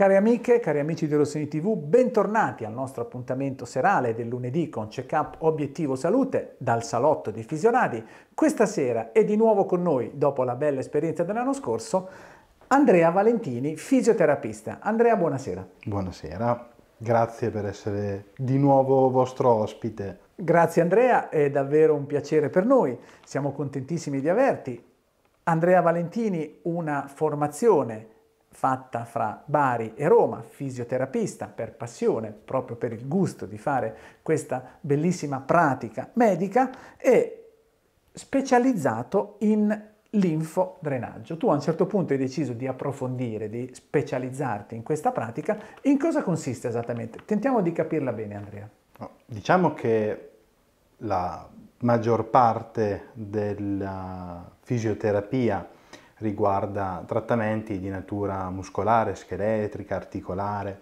Cari amiche, cari amici di Rossini TV, bentornati al nostro appuntamento serale del lunedì con Checkup Obiettivo Salute dal salotto di Fisionadi. Questa sera è di nuovo con noi, dopo la bella esperienza dell'anno scorso, Andrea Valentini, fisioterapista. Andrea, buonasera. Buonasera, grazie per essere di nuovo vostro ospite. Grazie Andrea, è davvero un piacere per noi, siamo contentissimi di averti. Andrea Valentini, una formazione fatta fra Bari e Roma, fisioterapista per passione, proprio per il gusto di fare questa bellissima pratica medica e specializzato in linfodrenaggio. Tu a un certo punto hai deciso di approfondire, di specializzarti in questa pratica. In cosa consiste esattamente? Tentiamo di capirla bene, Andrea. Diciamo che la maggior parte della fisioterapia riguarda trattamenti di natura muscolare, scheletrica, articolare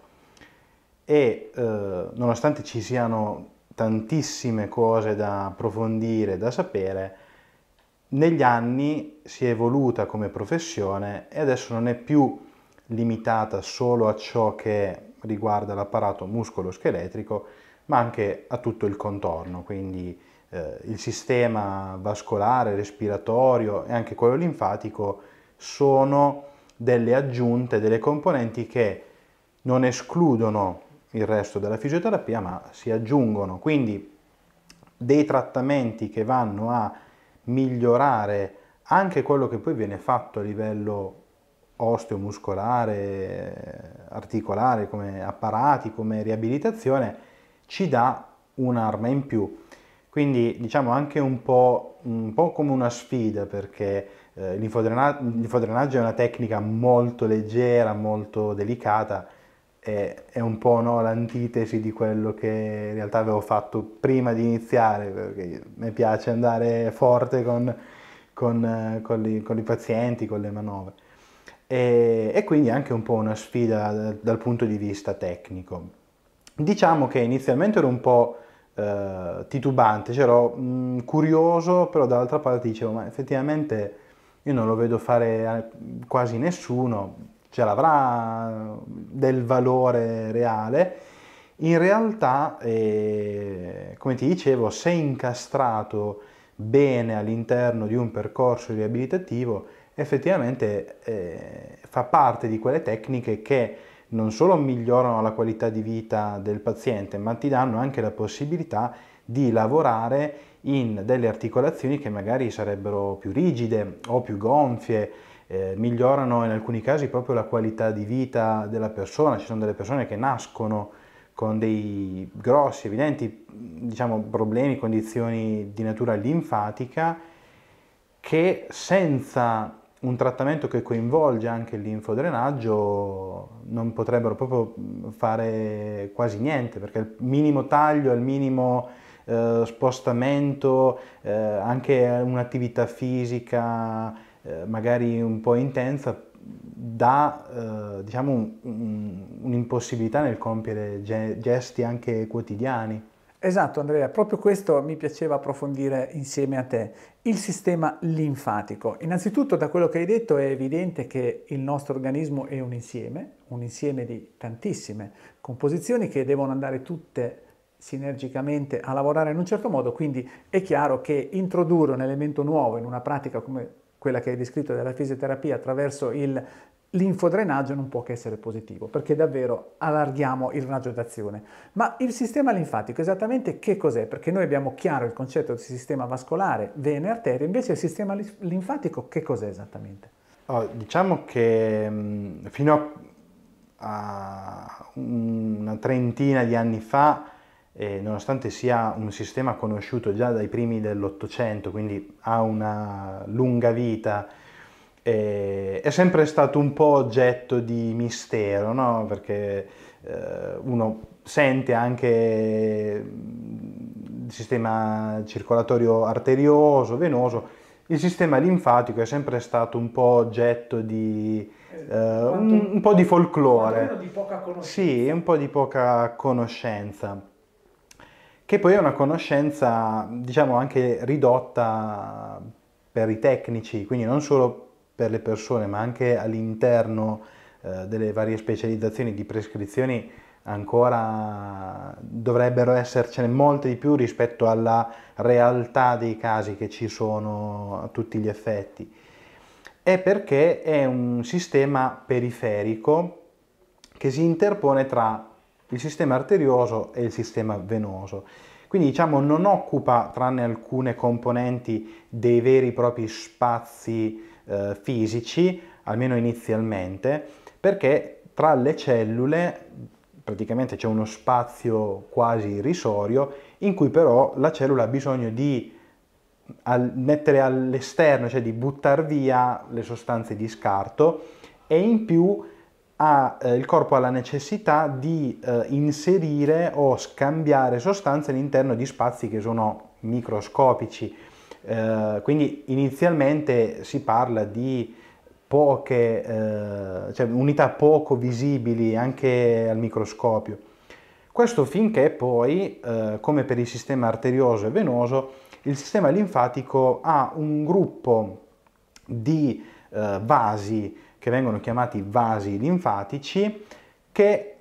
e eh, nonostante ci siano tantissime cose da approfondire, da sapere, negli anni si è evoluta come professione e adesso non è più limitata solo a ciò che riguarda l'apparato muscolo-scheletrico, ma anche a tutto il contorno, quindi eh, il sistema vascolare, respiratorio e anche quello linfatico sono delle aggiunte, delle componenti che non escludono il resto della fisioterapia ma si aggiungono. Quindi dei trattamenti che vanno a migliorare anche quello che poi viene fatto a livello osteomuscolare, articolare, come apparati, come riabilitazione, ci dà un'arma in più. Quindi diciamo anche un po', un po come una sfida perché eh, l'infodrenaggio, l'infodrenaggio è una tecnica molto leggera, molto delicata, è, è un po' no, l'antitesi di quello che in realtà avevo fatto prima di iniziare perché mi piace andare forte con, con, con, i, con i pazienti, con le manovre. E, e, quindi anche un po' una sfida dal, dal punto di vista tecnico. Diciamo che inizialmente ero un po' eh, titubante, c'ero mh, mm, curioso, però dall'altra parte dicevo, ma effettivamente io non lo vedo fare quasi nessuno, ce l'avrà del valore reale. In realtà, eh, come ti dicevo, se incastrato bene all'interno di un percorso riabilitativo, effettivamente eh, fa parte di quelle tecniche che non solo migliorano la qualità di vita del paziente, ma ti danno anche la possibilità di lavorare in delle articolazioni che magari sarebbero più rigide o più gonfie, eh, migliorano in alcuni casi proprio la qualità di vita della persona, ci sono delle persone che nascono con dei grossi, evidenti diciamo, problemi, condizioni di natura linfatica che senza un trattamento che coinvolge anche il l'infodrenaggio non potrebbero proprio fare quasi niente perché il minimo taglio, il minimo eh, spostamento, eh, anche un'attività fisica eh, magari un po' intensa dà eh, diciamo, un'impossibilità nel compiere gesti anche quotidiani. Esatto Andrea, proprio questo mi piaceva approfondire insieme a te, il sistema linfatico. Innanzitutto da quello che hai detto è evidente che il nostro organismo è un insieme, un insieme di tantissime composizioni che devono andare tutte sinergicamente a lavorare in un certo modo, quindi è chiaro che introdurre un elemento nuovo in una pratica come quella che hai descritto della fisioterapia attraverso il l'infodrenaggio non può che essere positivo perché davvero allarghiamo il raggio d'azione. Ma il sistema linfatico esattamente che cos'è? Perché noi abbiamo chiaro il concetto di sistema vascolare, vene, arterie, invece il sistema linfatico che cos'è esattamente? Oh, diciamo che mm, fino a una trentina di anni fa, eh, nonostante sia un sistema conosciuto già dai primi dell'Ottocento, quindi ha una lunga vita, eh, è sempre stato un po' oggetto di mistero, no? perché eh, uno sente anche mm, il sistema circolatorio arterioso, venoso, il sistema linfatico è sempre stato un po' oggetto di eh, eh un, un, po' di folklore. Di poca Sì, un po' di poca conoscenza. Che poi è una conoscenza, diciamo, anche ridotta per i tecnici, quindi non solo per le persone, ma anche all'interno eh, delle varie specializzazioni di prescrizioni ancora dovrebbero essercene molte di più rispetto alla realtà dei casi che ci sono a tutti gli effetti. È perché è un sistema periferico che si interpone tra il sistema arterioso e il sistema venoso. Quindi diciamo non occupa, tranne alcune componenti, dei veri e propri spazi eh, fisici, almeno inizialmente, perché tra le cellule praticamente c'è uno spazio quasi irrisorio in cui però la cellula ha bisogno di al mettere all'esterno, cioè di buttare via le sostanze di scarto e in più ha, eh, il corpo ha la necessità di eh, inserire o scambiare sostanze all'interno di spazi che sono microscopici, eh, quindi inizialmente si parla di poche, eh, cioè unità poco visibili anche al microscopio. Questo finché poi, eh, come per il sistema arterioso e venoso, il sistema linfatico ha un gruppo di eh, vasi che vengono chiamati vasi linfatici che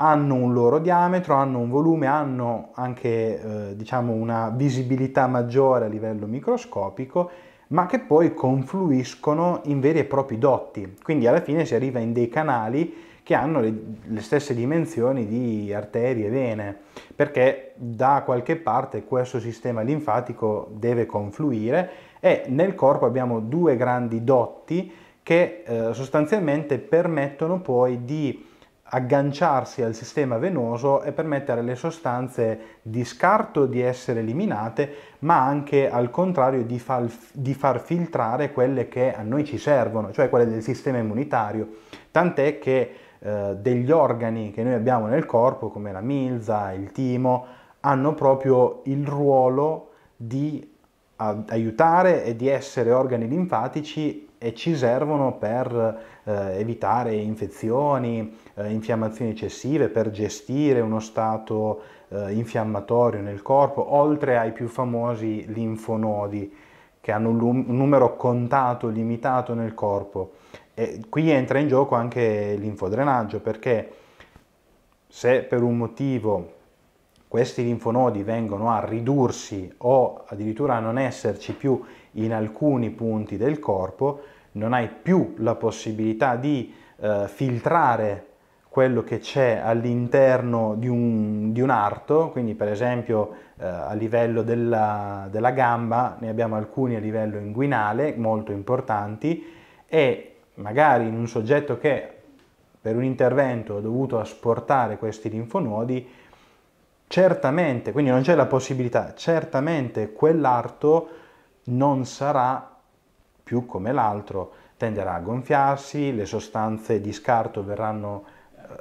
hanno un loro diametro, hanno un volume, hanno anche eh, diciamo una visibilità maggiore a livello microscopico, ma che poi confluiscono in veri e propri dotti. Quindi alla fine si arriva in dei canali che hanno le, le stesse dimensioni di arterie e vene, perché da qualche parte questo sistema linfatico deve confluire e nel corpo abbiamo due grandi dotti che eh, sostanzialmente permettono poi di agganciarsi al sistema venoso e permettere alle sostanze di scarto di essere eliminate, ma anche al contrario di far, di far filtrare quelle che a noi ci servono, cioè quelle del sistema immunitario. Tant'è che eh, degli organi che noi abbiamo nel corpo, come la milza, il timo, hanno proprio il ruolo di aiutare e di essere organi linfatici e ci servono per eh, evitare infezioni, eh, infiammazioni eccessive, per gestire uno stato eh, infiammatorio nel corpo, oltre ai più famosi linfonodi che hanno un numero contato, limitato nel corpo. E qui entra in gioco anche l'infodrenaggio perché se per un motivo questi linfonodi vengono a ridursi o addirittura a non esserci più in alcuni punti del corpo, non hai più la possibilità di eh, filtrare quello che c'è all'interno di un, di un, arto, quindi per esempio eh, a livello della, della gamba ne abbiamo alcuni a livello inguinale molto importanti e magari in un soggetto che per un intervento ha dovuto asportare questi linfonodi, certamente, quindi non c'è la possibilità, certamente quell'arto non sarà più come l'altro, tenderà a gonfiarsi, le sostanze di scarto verranno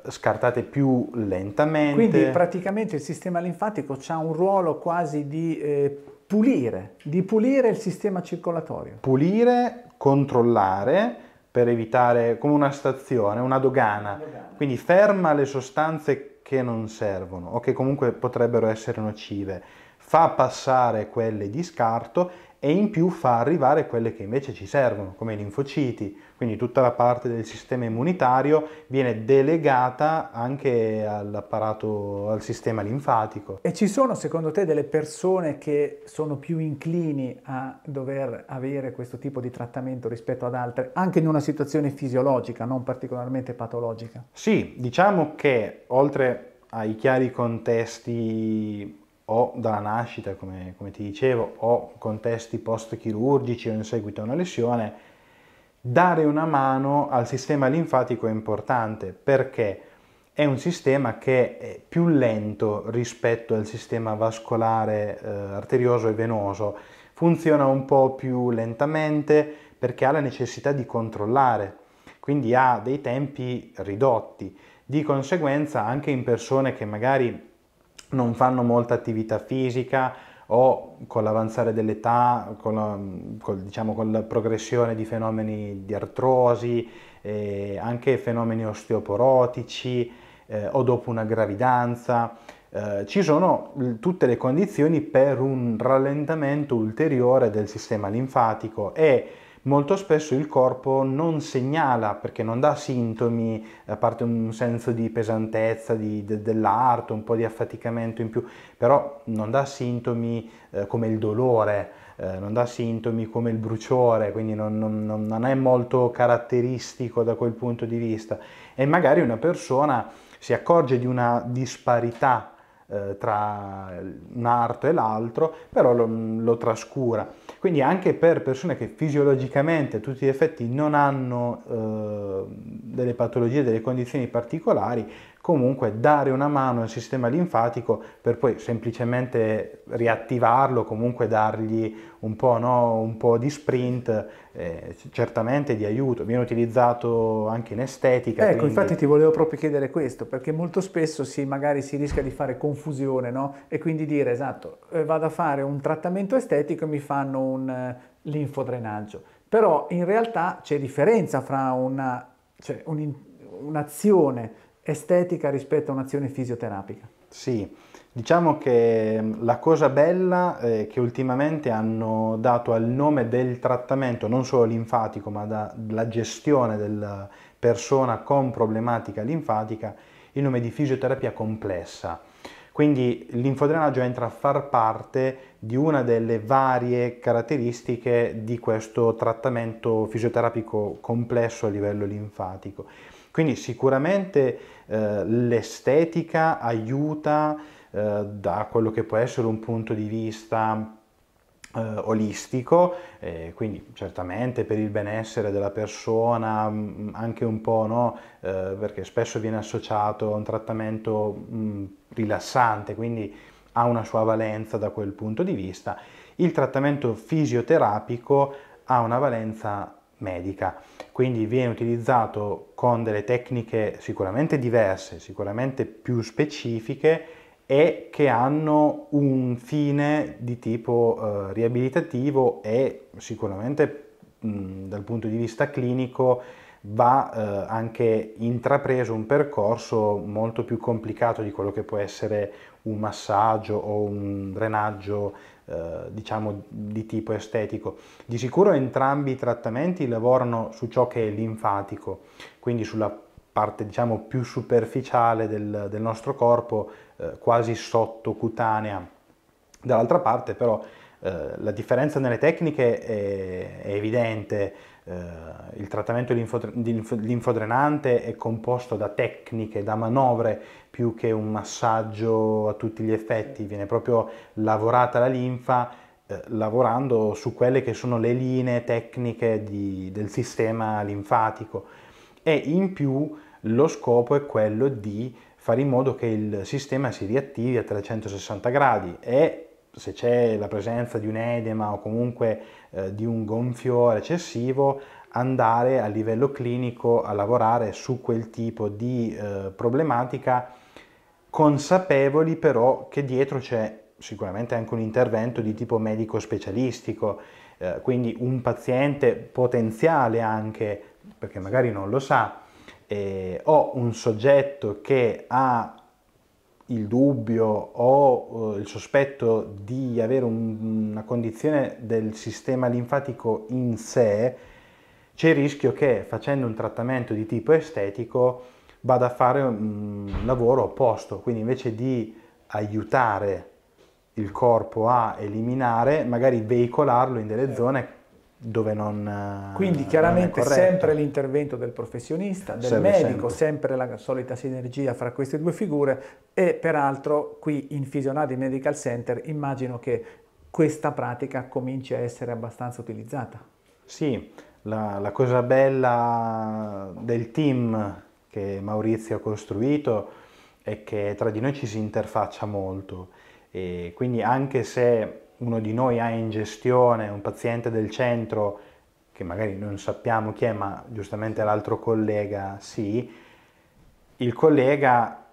eh, scartate più lentamente. Quindi praticamente il sistema linfatico ha un ruolo quasi di eh, pulire, di pulire il sistema circolatorio. Pulire, controllare per evitare come una stazione, una dogana. dogana. Quindi ferma le sostanze che non servono o che comunque potrebbero essere nocive, fa passare quelle di scarto e in più fa arrivare quelle che invece ci servono, come i linfociti, quindi tutta la parte del sistema immunitario viene delegata anche all'apparato, al sistema linfatico. E ci sono secondo te delle persone che sono più inclini a dover avere questo tipo di trattamento rispetto ad altre, anche in una situazione fisiologica, non particolarmente patologica? Sì, diciamo che oltre ai chiari contesti o dalla nascita, come, come ti dicevo, o contesti post-chirurgici o in seguito a una lesione, dare una mano al sistema linfatico è importante perché è un sistema che è più lento rispetto al sistema vascolare eh, arterioso e venoso, funziona un po' più lentamente perché ha la necessità di controllare, quindi ha dei tempi ridotti. Di conseguenza anche in persone che magari non fanno molta attività fisica o con l'avanzare dell'età, con, la, con, diciamo, con la progressione di fenomeni di artrosi, eh, anche fenomeni osteoporotici eh, o dopo una gravidanza. Eh, ci sono tutte le condizioni per un rallentamento ulteriore del sistema linfatico e molto spesso il corpo non segnala perché non dà sintomi, eh, a parte un senso di pesantezza di, de, dell'arto, un po' di affaticamento in più, però non dà sintomi eh, come il dolore, eh, non dà sintomi come il bruciore, quindi non, non, non è molto caratteristico da quel punto di vista. E magari una persona si accorge di una disparità eh, tra un arto e l'altro, però lo, lo trascura. Quindi anche per persone che fisiologicamente a tutti gli effetti non hanno eh, delle patologie, delle condizioni particolari, comunque dare una mano al sistema linfatico per poi semplicemente riattivarlo, comunque dargli un po', no? un po di sprint, eh, certamente di aiuto, viene utilizzato anche in estetica. Ecco, quindi... infatti ti volevo proprio chiedere questo, perché molto spesso si, magari si rischia di fare confusione no? e quindi dire esatto, eh, vado a fare un trattamento estetico e mi fanno un uh, linfodrenaggio. Però in realtà c'è differenza fra una, cioè, un'azione estetica rispetto a un'azione fisioterapica? Sì, diciamo che mm, la cosa bella è eh, che ultimamente hanno dato al nome del trattamento, non solo linfatico, ma dalla gestione della persona con problematica linfatica, il nome di fisioterapia complessa. Quindi l'infodrenaggio entra a far parte di una delle varie caratteristiche di questo trattamento fisioterapico complesso a livello linfatico quindi sicuramente eh, l'estetica aiuta eh, da quello che può essere un punto di vista eh, olistico, eh, quindi certamente per il benessere della persona, mm, anche un po', no? eh, perché spesso viene associato a un trattamento mh, mm, rilassante, quindi ha una sua valenza da quel punto di vista. Il trattamento fisioterapico ha una valenza medica quindi viene utilizzato con delle tecniche sicuramente diverse, sicuramente più specifiche e che hanno un fine di tipo eh, riabilitativo e sicuramente mh, dal punto di vista clinico va eh, anche intrapreso un percorso molto più complicato di quello che può essere un massaggio o un drenaggio eh, diciamo di tipo estetico. Di sicuro entrambi i trattamenti lavorano su ciò che è linfatico, quindi sulla parte diciamo più superficiale del, del nostro corpo, eh, quasi sottocutanea. Dall'altra parte però eh, la differenza nelle tecniche è, è evidente, eh, il trattamento linfodrenante è composto da tecniche, da manovre, più che un massaggio a tutti gli effetti, viene proprio lavorata la linfa eh, lavorando su quelle che sono le linee tecniche di, del sistema linfatico e in più lo scopo è quello di fare in modo che il sistema si riattivi a 360 gradi e se c'è la presenza di un edema o comunque eh, di un gonfiore eccessivo andare a livello clinico a lavorare su quel tipo di eh, problematica consapevoli però che dietro c'è sicuramente anche un intervento di tipo medico specialistico eh, quindi un paziente potenziale anche perché magari non lo sa eh, o un soggetto che ha il dubbio o eh, il sospetto di avere un, una condizione del sistema linfatico in sé, c'è il rischio che facendo un trattamento di tipo estetico vada a fare un lavoro opposto, quindi invece di aiutare il corpo a eliminare, magari veicolarlo in delle zone dove non... Eh, quindi chiaramente non sempre l'intervento del professionista, del sempre, medico, sempre. sempre. la solita sinergia fra queste due figure e peraltro qui in Fisionati Medical Center immagino che questa pratica cominci a essere abbastanza utilizzata. Sì, la, la cosa bella del team che Maurizio ha costruito è che tra di noi ci si interfaccia molto e quindi anche se uno di noi ha in gestione un paziente del centro che magari non sappiamo chi è, ma giustamente l'altro collega sì, il collega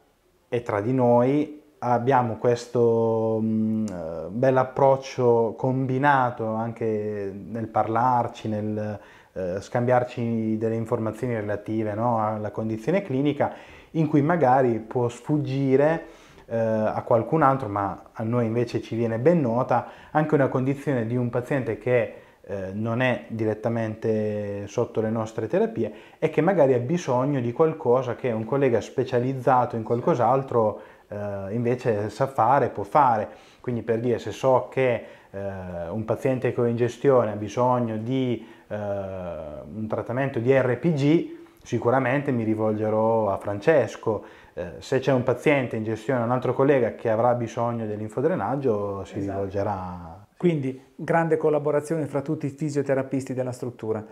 è tra di noi, abbiamo questo mm, eh, bel approccio combinato anche nel parlarci, nel eh, scambiarci delle informazioni relative no, alla condizione clinica, in cui magari può sfuggire eh, a qualcun altro, ma a noi invece ci viene ben nota, anche una condizione di un paziente che eh, non è direttamente sotto le nostre terapie e che magari ha bisogno di qualcosa che un collega specializzato in qualcos'altro eh, invece sa fare, può fare. Quindi per dire se so che eh, un paziente che ho in gestione ha bisogno di eh, un trattamento di RPG, sicuramente mi rivolgerò a Francesco eh, se c'è un paziente in gestione, un altro collega che avrà bisogno dell'infodrenaggio si esatto. rivolgerà. Quindi grande collaborazione fra tutti i fisioterapisti della struttura.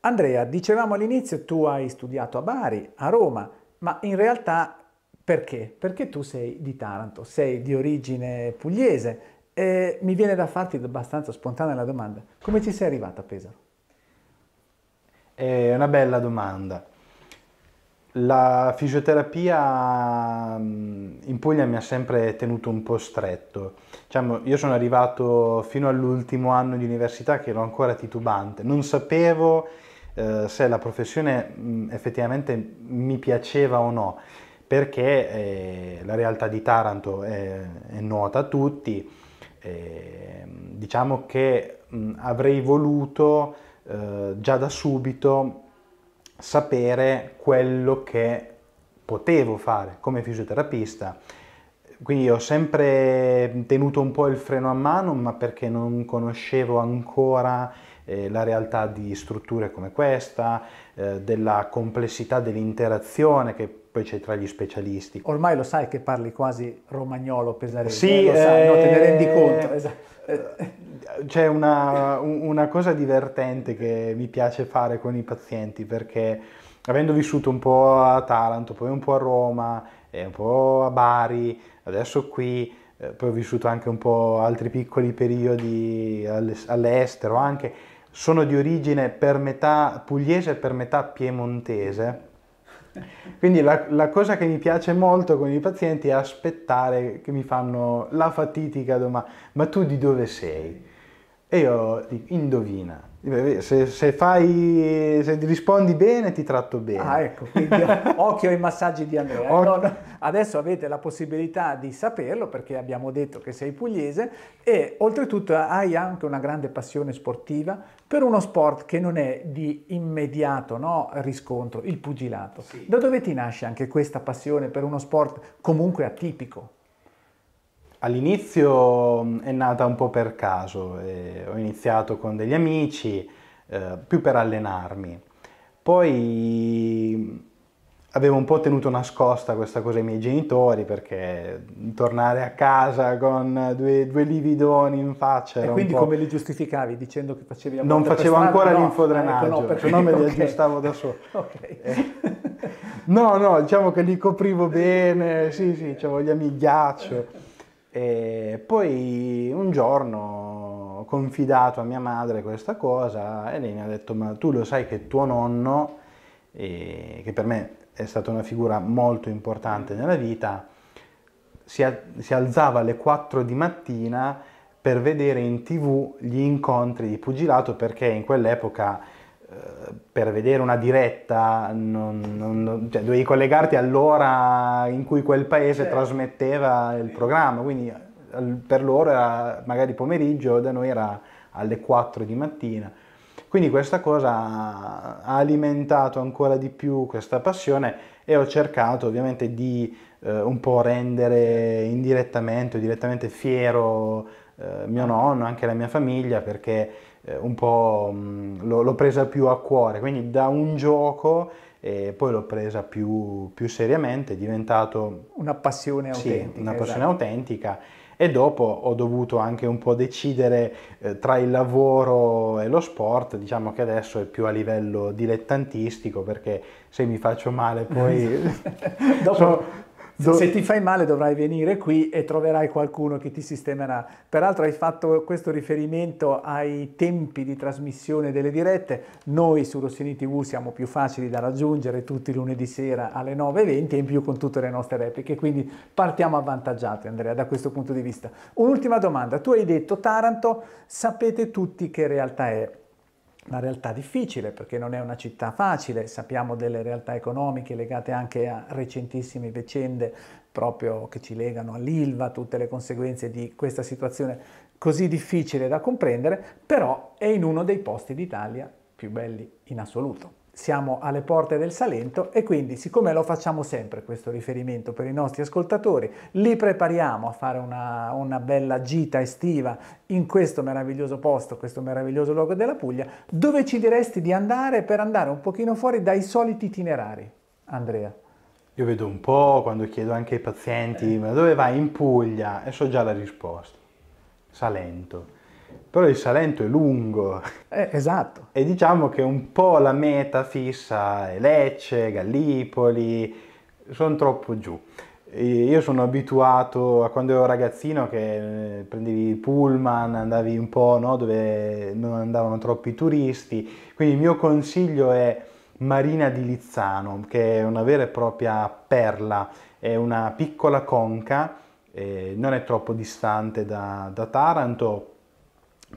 Andrea, dicevamo all'inizio tu hai studiato a Bari, a Roma, ma in realtà perché? Perché tu sei di Taranto, sei di origine pugliese e mi viene da farti abbastanza spontanea la domanda, come ci sei arrivata a Pesaro? È una bella domanda. La fisioterapia mm, in Puglia mi ha sempre tenuto un po' stretto. Diciamo, io sono arrivato fino all'ultimo anno di università che ero ancora titubante. Non sapevo eh, se la professione mh, mm, effettivamente mi piaceva o no, perché eh, la realtà di Taranto è, è nota a tutti. Eh, diciamo che mh, mm, avrei voluto eh, già da subito sapere quello che potevo fare come fisioterapista. Quindi ho sempre tenuto un po' il freno a mano, ma perché non conoscevo ancora eh, la realtà di strutture come questa, eh, della complessità dell'interazione che poi c'è tra gli specialisti. Ormai lo sai che parli quasi romagnolo pesarese, sì, lo sai, no, te ne eh, rendi conto. Esatto. C'è una, una cosa divertente che mi piace fare con i pazienti perché avendo vissuto un po' a Taranto, poi un po' a Roma, un po' a Bari, adesso qui, poi ho vissuto anche un po' altri piccoli periodi all'estero anche, sono di origine per metà pugliese e per metà piemontese. Quindi la, la, cosa che mi piace molto con i pazienti è aspettare che mi fanno la fatidica domanda, ma tu di dove sei? E io dico, indovina. Se, se, fai, se rispondi bene ti tratto bene. Ah, ecco, quindi occhio ai massaggi di Andrea. No, no. Adesso avete la possibilità di saperlo perché abbiamo detto che sei pugliese e oltretutto hai anche una grande passione sportiva per uno sport che non è di immediato no, riscontro, il pugilato. Sì. Da dove ti nasce anche questa passione per uno sport comunque atipico? All'inizio è nata un po' per caso, eh, ho iniziato con degli amici, eh, più per allenarmi. Poi avevo un po' tenuto nascosta questa cosa ai miei genitori perché tornare a casa con due, due lividoni in faccia. E quindi come li giustificavi? Dicendo che facevi la Non facevo strada, ancora no, l'infodranaggio, eh, no, perché no me li okay. aggiustavo da solo. okay. eh. No, no, diciamo che li coprivo bene, sì, sì, avevo gli ghiaccio. E poi un giorno ho confidato a mia madre questa cosa e lei mi ha detto ma tu lo sai che tuo nonno, eh, che per me è stata una figura molto importante nella vita, si, a- si alzava alle 4 di mattina per vedere in tv gli incontri di pugilato perché in quell'epoca eh, per vedere una diretta non, non, cioè, dovevi collegarti all'ora in cui quel paese certo. trasmetteva il programma, quindi eh, per loro era magari pomeriggio, da noi era alle 4 di mattina. Quindi questa cosa ha alimentato ancora di più questa passione e ho cercato ovviamente di eh, un po' rendere indirettamente o direttamente fiero eh, mio nonno, anche la mia famiglia, perché eh, un po' mh, mm, l'ho, l'ho, presa più a cuore, quindi da un gioco e poi l'ho presa più, più seriamente, è diventato una passione autentica. Sì, una passione esatto. autentica e dopo ho dovuto anche un po' decidere eh, tra il lavoro e lo sport, diciamo che adesso è più a livello dilettantistico perché se mi faccio male poi dopo, sono, Do... Se ti fai male dovrai venire qui e troverai qualcuno che ti sistemerà. Peraltro hai fatto questo riferimento ai tempi di trasmissione delle dirette. Noi su Rossini TV siamo più facili da raggiungere tutti lunedì sera alle 9.20 e in più con tutte le nostre repliche, quindi partiamo avvantaggiati Andrea da questo punto di vista. Un'ultima domanda, tu hai detto Taranto, sapete tutti che realtà è una realtà difficile perché non è una città facile, sappiamo delle realtà economiche legate anche a recentissime vicende proprio che ci legano all'ILVA, tutte le conseguenze di questa situazione così difficile da comprendere, però è in uno dei posti d'Italia più belli in assoluto siamo alle porte del Salento e quindi siccome lo facciamo sempre questo riferimento per i nostri ascoltatori, li prepariamo a fare una, una, bella gita estiva in questo meraviglioso posto, questo meraviglioso luogo della Puglia, dove ci diresti di andare per andare un pochino fuori dai soliti itinerari, Andrea? Io vedo un po' quando chiedo anche ai pazienti, eh. ma dove vai in Puglia? E so già la risposta, Salento però il Salento è lungo. Eh, esatto. E diciamo che un po' la meta fissa è Lecce, Gallipoli, sono troppo giù. Io sono abituato a quando ero ragazzino che eh, prendevi il pullman, andavi un po' no, dove non andavano troppi turisti, quindi il mio consiglio è Marina di Lizzano, che è una vera e propria perla, è una piccola conca, eh, non è troppo distante da, da Taranto,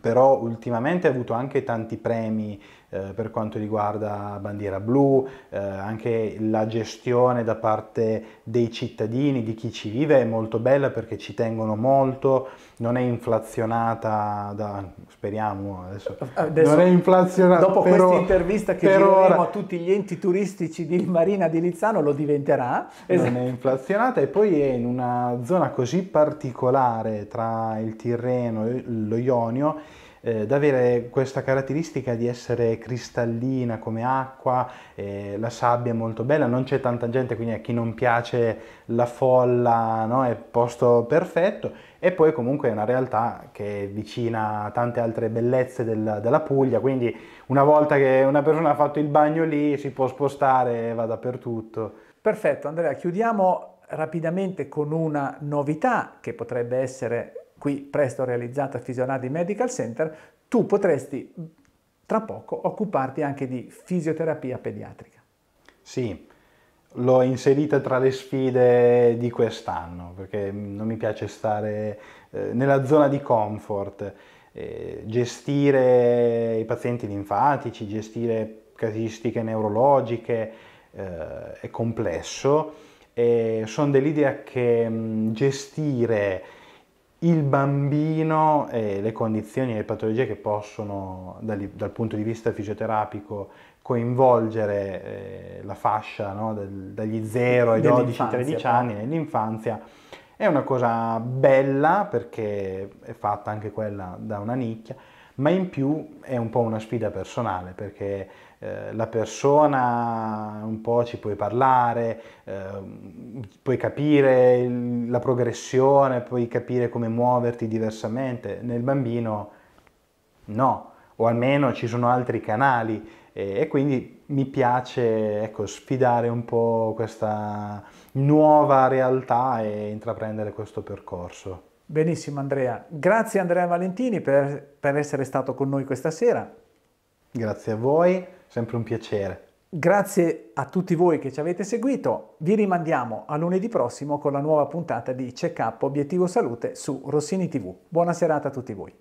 però ultimamente ha avuto anche tanti premi eh, per quanto riguarda bandiera blu, eh, anche la gestione da parte dei cittadini, di chi ci vive è molto bella perché ci tengono molto, non è inflazionata da, speriamo adesso, adesso eh, non è inflazionata dopo questa intervista che gireremo ora, a tutti gli enti turistici di Marina di Lizzano lo diventerà. Esatto. Non è inflazionata e poi è in una zona così particolare tra il Tirreno e lo Ionio eh, avere questa caratteristica di essere cristallina come acqua, eh, la sabbia è molto bella, non c'è tanta gente, quindi a chi non piace la folla no? è posto perfetto e poi comunque è una realtà che è vicina a tante altre bellezze del, della Puglia, quindi una volta che una persona ha fatto il bagno lì si può spostare, e va dappertutto. Perfetto Andrea, chiudiamo rapidamente con una novità che potrebbe essere qui presto realizzata a Fisionadi Medical Center, tu potresti tra poco occuparti anche di fisioterapia pediatrica. Sì, l'ho inserita tra le sfide di quest'anno perché non mi piace stare eh, nella zona di comfort, eh, gestire i pazienti linfatici, gestire casistiche neurologiche eh, è complesso e sono dell'idea che gestire il bambino e le condizioni e le patologie che possono dal, dal punto di vista fisioterapico coinvolgere eh, la fascia no, del, dagli 0 ai 12-13 anni nell'infanzia è una cosa bella perché è fatta anche quella da una nicchia ma in più è un po' una sfida personale perché eh, la persona un po' ci puoi parlare, eh, puoi capire la progressione, puoi capire come muoverti diversamente. Nel bambino no, o almeno ci sono altri canali e, e quindi mi piace ecco, sfidare un po' questa nuova realtà e intraprendere questo percorso. Benissimo Andrea, grazie Andrea Valentini per, per essere stato con noi questa sera. Grazie a voi. Sempre un piacere. Grazie a tutti voi che ci avete seguito, vi rimandiamo a lunedì prossimo con la nuova puntata di Check Up Obiettivo Salute su Rossini TV. Buona serata a tutti voi.